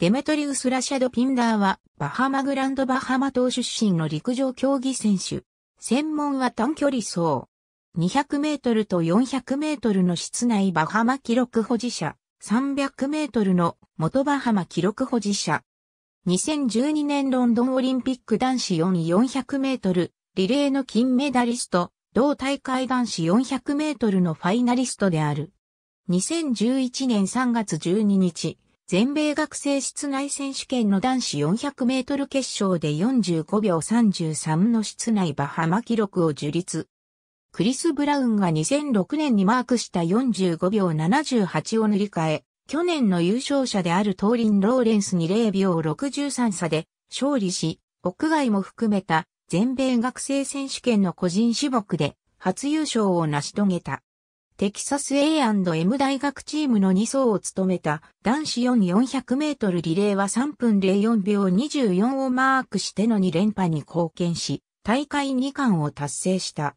デメトリウス・ラシャド・ピンダーは、バハマグランドバハマ島出身の陸上競技選手。専門は短距離走。200メートルと400メートルの室内バハマ記録保持者。300メートルの元バハマ記録保持者。2012年ロンドンオリンピック男子4400メートル、リレーの金メダリスト、同大会男子400メートルのファイナリストである。2011年3月12日、全米学生室内選手権の男子400メートル決勝で45秒33の室内バハマ記録を樹立。クリス・ブラウンが2006年にマークした45秒78を塗り替え、去年の優勝者であるトーリン・ローレンスに0秒63差で勝利し、屋外も含めた全米学生選手権の個人種目で初優勝を成し遂げた。テキサス A&M 大学チームの2走を務めた男子4400メートルリレーは3分04秒24をマークしての2連覇に貢献し、大会2冠を達成した。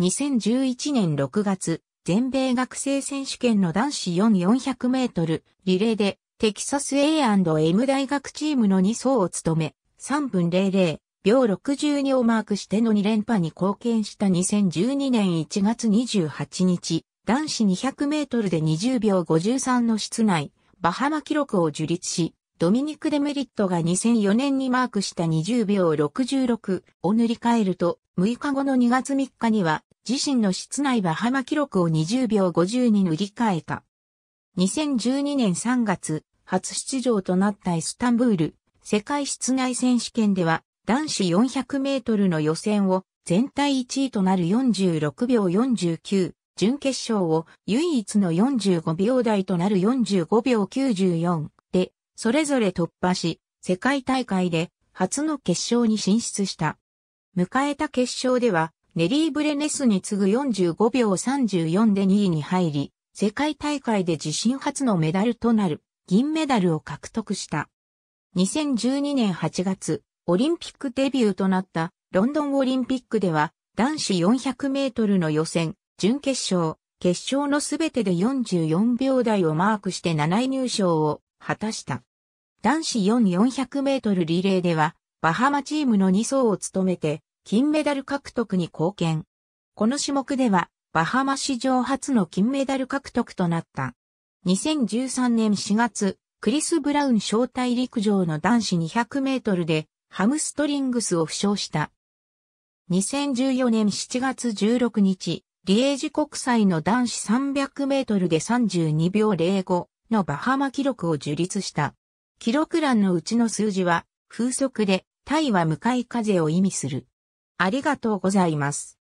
2011年6月、全米学生選手権の男子4400メートルリレーでテキサス A&M 大学チームの2走を務め、3分00秒62をマークしての2連覇に貢献した2012年1月28日、男子200メートルで20秒53の室内、バハマ記録を樹立し、ドミニク・デメリットが2004年にマークした20秒66を塗り替えると、6日後の2月3日には、自身の室内バハマ記録を20秒50に塗り替えた。2012年3月、初出場となったイスタンブール、世界室内選手権では、男子400メートルの予選を全体1位となる46秒49、準決勝を唯一の45秒台となる45秒94で、それぞれ突破し、世界大会で初の決勝に進出した。迎えた決勝では、ネリー・ブレネスに次ぐ45秒34で2位に入り、世界大会で自身初のメダルとなる銀メダルを獲得した。2012年8月、オリンピックデビューとなったロンドンオリンピックでは男子400メートルの予選、準決勝、決勝のすべてで44秒台をマークして7位入賞を果たした。男子4400メートルリレーではバハマチームの2走を務めて金メダル獲得に貢献。この種目ではバハマ史上初の金メダル獲得となった。2013年4月、クリス・ブラウン招待陸上の男子200メートルでハムストリングスを負傷した。2014年7月16日、リエージ国際の男子300メートルで32秒05のバハマ記録を樹立した。記録欄のうちの数字は風速で、タイは向かい風を意味する。ありがとうございます。